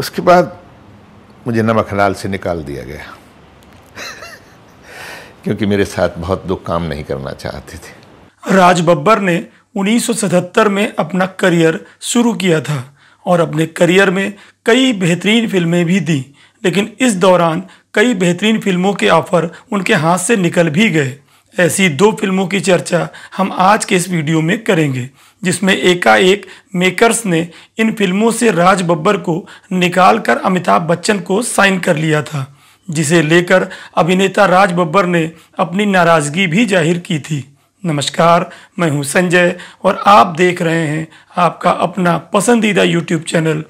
उसके बाद मुझे हलाल से निकाल दिया गया क्योंकि मेरे साथ बहुत दुख काम नहीं करना चाहते थे राज बब्बर ने 1977 में अपना करियर शुरू किया था और अपने करियर में कई बेहतरीन फिल्में भी दी लेकिन इस दौरान कई बेहतरीन फिल्मों के ऑफर उनके हाथ से निकल भी गए ऐसी दो फिल्मों की चर्चा हम आज के इस वीडियो में करेंगे जिसमें एकाएक मेकर्स ने इन फिल्मों से राज बब्बर को निकालकर अमिताभ बच्चन को साइन कर लिया था जिसे लेकर अभिनेता राज बब्बर ने अपनी नाराज़गी भी जाहिर की थी नमस्कार मैं हूं संजय और आप देख रहे हैं आपका अपना पसंदीदा यूट्यूब चैनल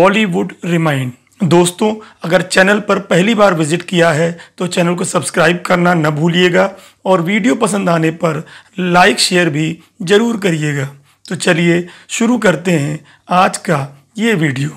बॉलीवुड रिमाइंड दोस्तों अगर चैनल पर पहली बार विजिट किया है तो चैनल को सब्सक्राइब करना न भूलिएगा और वीडियो पसंद आने पर लाइक शेयर भी ज़रूर करिएगा तो चलिए शुरू करते हैं आज का ये वीडियो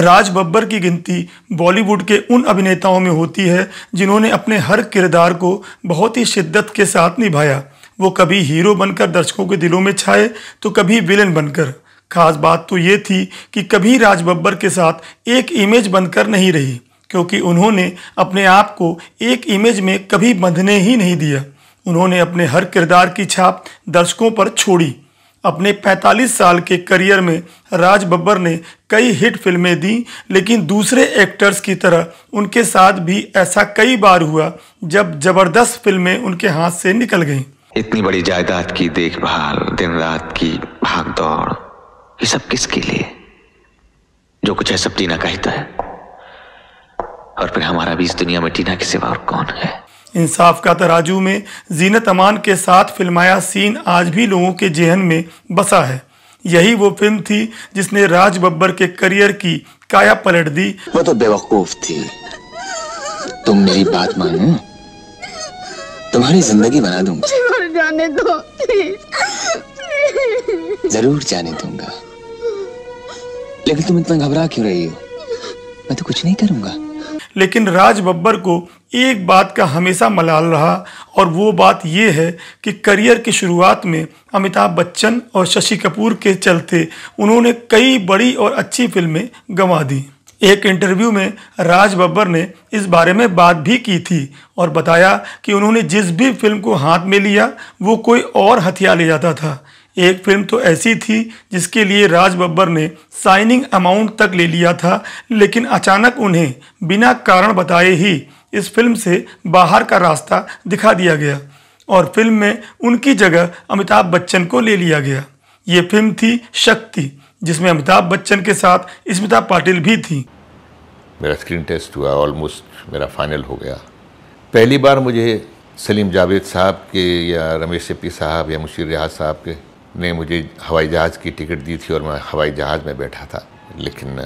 राज बब्बर की गिनती बॉलीवुड के उन अभिनेताओं में होती है जिन्होंने अपने हर किरदार को बहुत ही शिद्दत के साथ निभाया वो कभी हीरो बनकर दर्शकों के दिलों में छाए तो कभी विलेन बनकर खास बात तो ये थी कि कभी राज बब्बर के साथ एक इमेज बनकर नहीं रही क्योंकि उन्होंने अपने आप को एक इमेज में कभी बंधने ही नहीं दिया उन्होंने अपने हर किरदार की छाप दर्शकों पर छोड़ी अपने 45 साल के करियर में राज बब्बर ने कई हिट फिल्में दी लेकिन दूसरे एक्टर्स की तरह उनके साथ भी ऐसा कई बार हुआ जब जबरदस्त फिल्में उनके हाथ से निकल गईं। इतनी बड़ी जायदाद की देखभाल दिन रात की दौड़ ये सब किसके लिए जो कुछ है सब जीना कहता है और फिर हमारा भी इस दुनिया में टीना के सिवा और कौन है इंसाफ का तराजू में जीनत अमान के साथ फिल्माया सीन आज भी लोगों के जेहन में बसा है यही वो फिल्म थी जिसने राज बब्बर के करियर की काया पलट दी वो तो बेवकूफ थी तुम मेरी बात मानो तुम्हारी जिंदगी बना दूंगा जाने दो जरूर जाने दूंगा लेकिन तुम इतना घबरा क्यों रही हो मैं तो कुछ नहीं करूंगा लेकिन राज बब्बर को एक बात का हमेशा मलाल रहा और वो बात ये है कि करियर की शुरुआत में अमिताभ बच्चन और शशि कपूर के चलते उन्होंने कई बड़ी और अच्छी फिल्में गंवा दी एक इंटरव्यू में राज बब्बर ने इस बारे में बात भी की थी और बताया कि उन्होंने जिस भी फिल्म को हाथ में लिया वो कोई और हथियार ले जाता था एक फिल्म तो ऐसी थी जिसके लिए राज बब्बर ने साइनिंग अमाउंट तक ले लिया था लेकिन अचानक उन्हें बिना कारण बताए ही इस फिल्म से बाहर का रास्ता दिखा दिया गया और फिल्म में उनकी जगह अमिताभ बच्चन को ले लिया गया ये फिल्म थी शक्ति जिसमें अमिताभ बच्चन के साथ स्मिता पाटिल भी थी मेरा स्क्रीन टेस्ट हुआ ऑलमोस्ट मेरा फाइनल हो गया पहली बार मुझे सलीम जावेद साहब के या रमेश सेप्पी साहब या मुशीर रियाज साहब के ने मुझे हवाई जहाज़ की टिकट दी थी और मैं हवाई जहाज़ में बैठा था लेकिन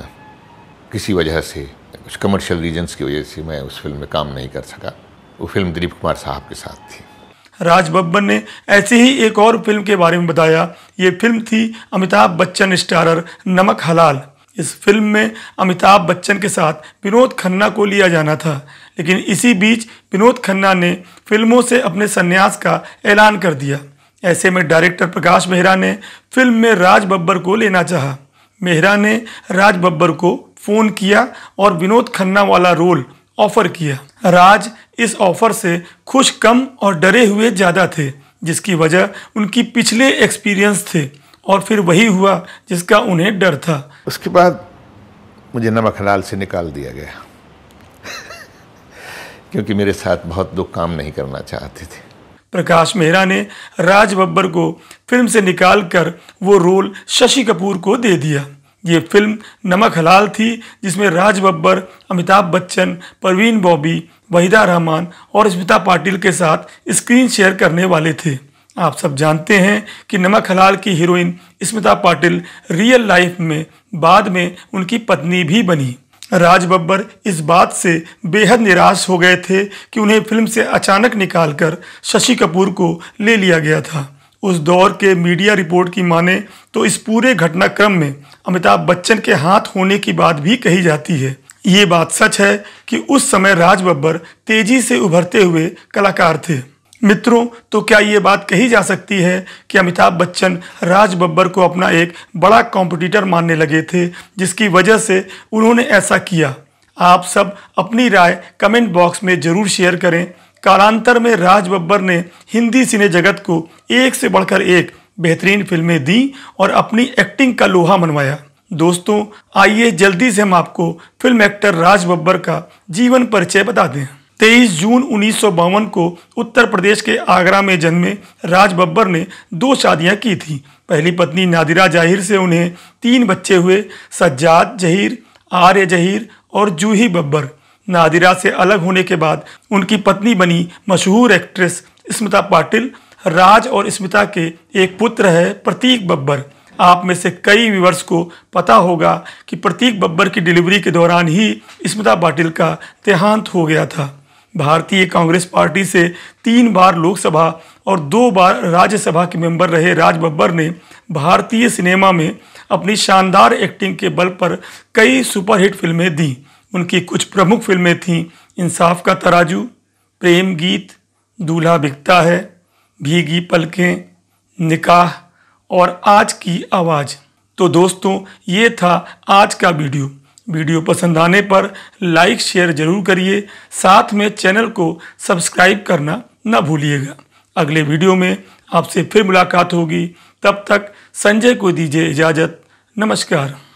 किसी वजह से कुछ कमर्शियल रीजंस की वजह से मैं उस फिल्म में काम नहीं कर सका वो फिल्म दिलीप कुमार साहब के साथ थी राज बब्बर ने ऐसे ही एक और फिल्म के बारे में बताया ये फिल्म थी अमिताभ बच्चन स्टारर नमक हलाल इस फिल्म में अमिताभ बच्चन के साथ विनोद खन्ना को लिया जाना था लेकिन इसी बीच विनोद खन्ना ने फिल्मों से अपने संन्यास का ऐलान कर दिया ऐसे में डायरेक्टर प्रकाश मेहरा ने फिल्म में राज बब्बर को लेना चाहा मेहरा ने राज बब्बर को फ़ोन किया और विनोद खन्ना वाला रोल ऑफ़र किया राज इस ऑफ़र से खुश कम और डरे हुए ज़्यादा थे जिसकी वजह उनकी पिछले एक्सपीरियंस थे और फिर वही हुआ जिसका उन्हें डर था उसके बाद मुझे हलाल से निकाल दिया गया क्योंकि मेरे साथ बहुत दुख काम नहीं करना चाहते थे प्रकाश मेहरा ने राज बब्बर को फिल्म से निकालकर वो रोल शशि कपूर को दे दिया ये फिल्म नमक हलाल थी जिसमें राज बब्बर अमिताभ बच्चन परवीन बॉबी वहीदा रहमान और स्मिता पाटिल के साथ स्क्रीन शेयर करने वाले थे आप सब जानते हैं कि नमक हलाल की heroine Smita Patil real life में बाद में उनकी पत्नी भी बनी राज बब्बर इस बात से बेहद निराश हो गए थे कि उन्हें फिल्म से अचानक निकालकर शशि कपूर को ले लिया गया था उस दौर के मीडिया रिपोर्ट की माने तो इस पूरे घटनाक्रम में अमिताभ बच्चन के हाथ होने की बात भी कही जाती है ये बात सच है कि उस समय राज बब्बर तेजी से उभरते हुए कलाकार थे मित्रों तो क्या ये बात कही जा सकती है कि अमिताभ बच्चन राज बब्बर को अपना एक बड़ा कॉम्पिटिटर मानने लगे थे जिसकी वजह से उन्होंने ऐसा किया आप सब अपनी राय कमेंट बॉक्स में ज़रूर शेयर करें कालांतर में राज बब्बर ने हिंदी सिने जगत को एक से बढ़कर एक बेहतरीन फिल्में दी और अपनी एक्टिंग का लोहा मनवाया दोस्तों आइए जल्दी से हम आपको फिल्म एक्टर राज बब्बर का जीवन परिचय बता दें 23 जून उन्नीस को उत्तर प्रदेश के आगरा में जन्मे राज बब्बर ने दो शादियां की थीं पहली पत्नी नादिरा जाहिर से उन्हें तीन बच्चे हुए सज्जाद जहीर आर्य जहीर और जूही बब्बर नादिरा से अलग होने के बाद उनकी पत्नी बनी मशहूर एक्ट्रेस स्मिता पाटिल राज और स्मिता के एक पुत्र है प्रतीक बब्बर आप में से कई व्यूवर्स को पता होगा कि प्रतीक बब्बर की डिलीवरी के दौरान ही स्मिता पाटिल का देहांत हो गया था भारतीय कांग्रेस पार्टी से तीन बार लोकसभा और दो बार राज्यसभा के मेंबर रहे राज बब्बर ने भारतीय सिनेमा में अपनी शानदार एक्टिंग के बल पर कई सुपरहिट फिल्में दी उनकी कुछ प्रमुख फिल्में थीं इंसाफ का तराजू प्रेम गीत दूल्हा बिकता है भीगी पलकें निकाह और आज की आवाज़ तो दोस्तों ये था आज का वीडियो वीडियो पसंद आने पर लाइक शेयर जरूर करिए साथ में चैनल को सब्सक्राइब करना न भूलिएगा अगले वीडियो में आपसे फिर मुलाकात होगी तब तक संजय को दीजिए इजाज़त नमस्कार